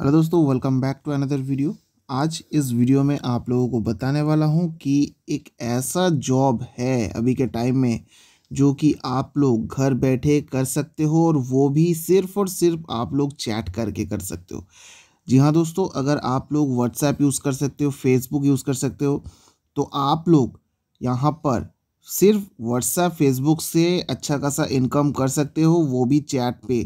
Hello दोस्तों welcome back to another video आज इस वीडियो में आप लोगों को बताने वाला हूं कि एक ऐसा जॉब है अभी के टाइम में जो कि आप लोग घर बैठे कर सकते हो और वो भी सिर्फ और सिर्फ आप लोग चैट करके कर सकते हो जी हाँ दोस्तों अगर आप लोग व्हाट्सएप यूज़ कर सकते हो फेसबुक यूज़ कर सकते हो तो आप लोग यहाँ पर सिर्फ व्हाट्सएप फेसबुक से अच्छा खासा इनकम कर सकते हो वो भी चैट पे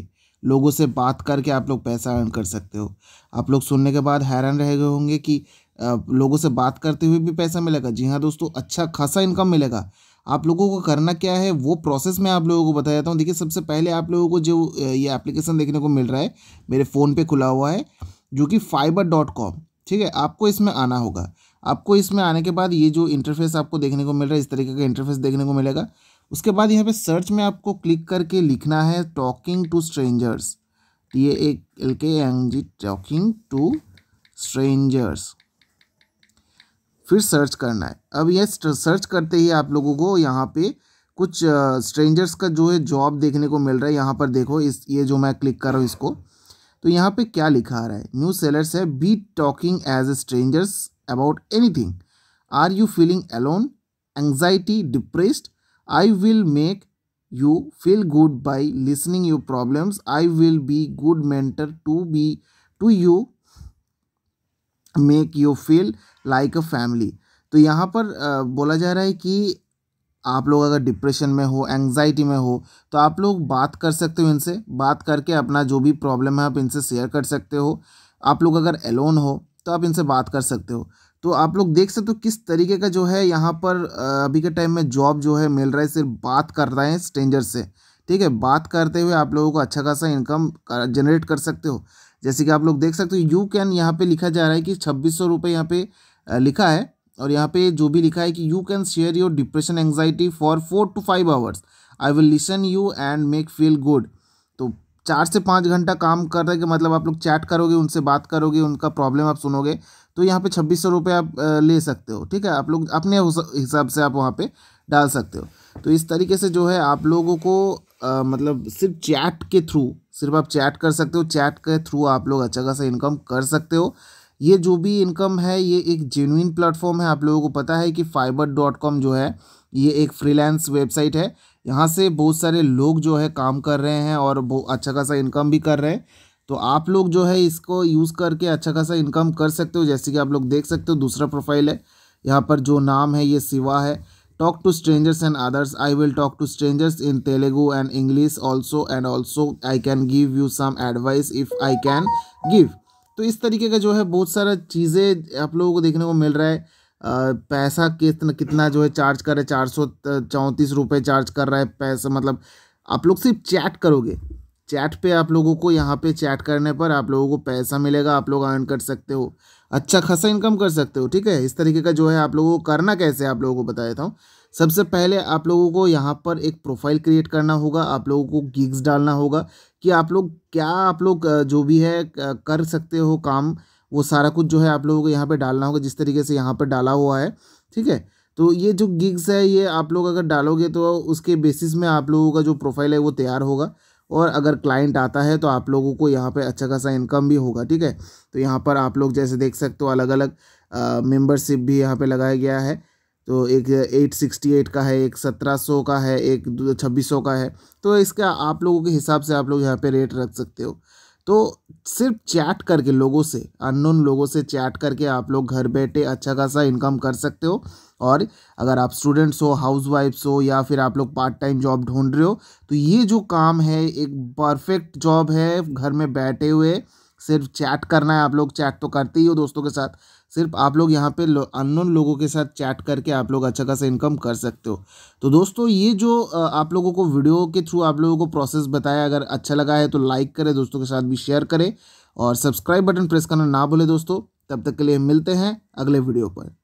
लोगों से बात करके आप लोग पैसा अर्न कर सकते हो आप लोग सुनने के बाद हैरान रह गए होंगे कि लोगों से बात करते हुए भी पैसा मिलेगा जी हाँ दोस्तों अच्छा खासा इनकम मिलेगा आप लोगों को करना क्या है वो प्रोसेस मैं आप लोगों को बता देता हूँ देखिए सबसे पहले आप लोगों को जो ये एप्लीकेशन देखने को मिल रहा है मेरे फ़ोन पे खुला हुआ है जो कि फाइबर डॉट कॉम ठीक है आपको इसमें आना होगा आपको इसमें आने के बाद ये जो इंटरफेस आपको देखने को मिल रहा है इस तरीके का इंटरफेस देखने को मिलेगा उसके बाद यहाँ पे सर्च में आपको क्लिक करके लिखना है talking to strangers T A L K N G talking to strangers फिर सर्च करना है अब ये सर्च करते ही आप लोगों को यहाँ पे कुछ स्ट्रेंजर्स का जो है जॉब देखने को मिल रहा है यहाँ पर देखो इस ये जो मैं क्लिक कर रहा हूँ इसको तो यहाँ पे क्या लिखा आ रहा है न्यू सेलर्स है be talking as a strangers about anything are you feeling alone anxiety depressed I will make you feel good by listening your problems. I will be good mentor to be to you make you feel like a family तो यहाँ पर बोला जा रहा है कि आप लोग अगर डिप्रेशन में हो एंग्जाइटी में हो तो आप लोग बात कर सकते हो इनसे बात करके अपना जो भी प्रॉब्लम है आप इनसे शेयर कर सकते हो आप लोग अगर एलोन हो तो आप इनसे बात कर सकते हो तो आप लोग देख सकते हो तो किस तरीके का जो है यहाँ पर अभी के टाइम में जॉब जो है मिल रहा है सिर्फ बात कर रहे हैं स्ट्रेंजर से ठीक है बात करते हुए आप लोगों को अच्छा खासा इनकम जनरेट कर सकते हो जैसे कि आप लोग देख सकते हो यू कैन यहाँ पे लिखा जा रहा है कि छब्बीस सौ रुपये यहाँ पे लिखा है और यहाँ पे जो भी लिखा है कि you can share your depression anxiety for four to five hours I will listen you and make feel good तो चार से पाँच घंटा काम कर रहे कि मतलब आप लोग चैट करोगे उनसे बात करोगे उनका प्रॉब्लम आप सुनोगे तो यहाँ पे छब्बीस सौ रुपये आप ले सकते हो ठीक है आप लोग अपने हिसाब से आप वहाँ पे डाल सकते हो तो इस तरीके से जो है आप लोगों को आ, मतलब सिर्फ चैट के थ्रू सिर्फ आप चैट कर सकते हो चैट के थ्रू आप लोग अच्छा खासा इनकम कर सकते हो ये जो भी इनकम है ये एक जेनुइन प्लेटफॉर्म है आप लोगों को पता है कि फाइबर डॉट कॉम जो है ये एक फ्रीलांस वेबसाइट है यहाँ से बहुत सारे लोग जो है काम कर रहे हैं और बहुत अच्छा खासा इनकम भी कर रहे हैं तो आप लोग जो है इसको यूज़ करके अच्छा खासा इनकम कर सकते हो जैसे कि आप लोग देख सकते हो दूसरा प्रोफाइल है यहाँ पर जो नाम है ये सिवा है talk to strangers and others I will talk to strangers in Telugu and English also and also I can give you some advice if I can give तो इस तरीके का जो है बहुत सारा चीज़ें आप लोगों को देखने को मिल रहा है पैसा कितना कितना जो है चार्ज कर रहे चार सौ चौंतीस रुपये चार्ज कर रहा है पैसा मतलब आप लोग सिर्फ चैट करोगे चैट पे आप लोगों को यहाँ पे चैट करने पर आप लोगों को पैसा मिलेगा आप लोग अर्न कर सकते हो अच्छा खासा इनकम कर सकते हो ठीक है इस तरीके का जो है आप लोगों को करना कैसे आप लोगों को बता देता हूँ सबसे पहले आप लोगों को यहाँ पर एक प्रोफाइल क्रिएट करना होगा आप लोगों को गिग्स डालना होगा कि आप लोग क्या आप लोग जो भी है कर सकते हो काम वो सारा कुछ जो है आप लोगों को यहाँ पे डालना होगा जिस तरीके से यहाँ पर डाला हुआ है ठीक है तो ये जो गिग्स है ये आप लोग अगर डालोगे तो उसके बेसिस में आप लोगों का जो प्रोफाइल है वो तैयार होगा और अगर क्लाइंट आता है तो आप लोगों को यहाँ पे अच्छा खासा इनकम भी होगा ठीक है तो यहाँ पर आप लोग जैसे देख सकते हो अलग अलग मेंबरशिप भी यहाँ पे लगाया गया है तो एक एट सिक्सटी एट का है एक सत्रह सौ का है एक छब्बीस सौ का है तो इसका आप लोगों के हिसाब से आप लोग यहाँ पे रेट रख सकते हो तो सिर्फ चैट करके लोगों से अननोन लोगों से चैट करके आप लोग घर बैठे अच्छा खासा इनकम कर सकते हो और अगर आप स्टूडेंट्स हो हाउस वाइफ्स हो या फिर आप लोग पार्ट टाइम जॉब ढूंढ रहे हो तो ये जो काम है एक परफेक्ट जॉब है घर में बैठे हुए सिर्फ चैट करना है आप लोग चैट तो करते ही हो दोस्तों के साथ सिर्फ आप लोग यहाँ पे लो, लोगों के साथ चैट करके आप लोग अच्छा खासा इनकम कर सकते हो तो दोस्तों ये जो आप लोगों को वीडियो के थ्रू आप लोगों को प्रोसेस बताया अगर अच्छा लगा है तो लाइक करें दोस्तों के साथ भी शेयर करें और सब्सक्राइब बटन प्रेस करना ना भूलें दोस्तों तब तक के लिए मिलते हैं अगले वीडियो पर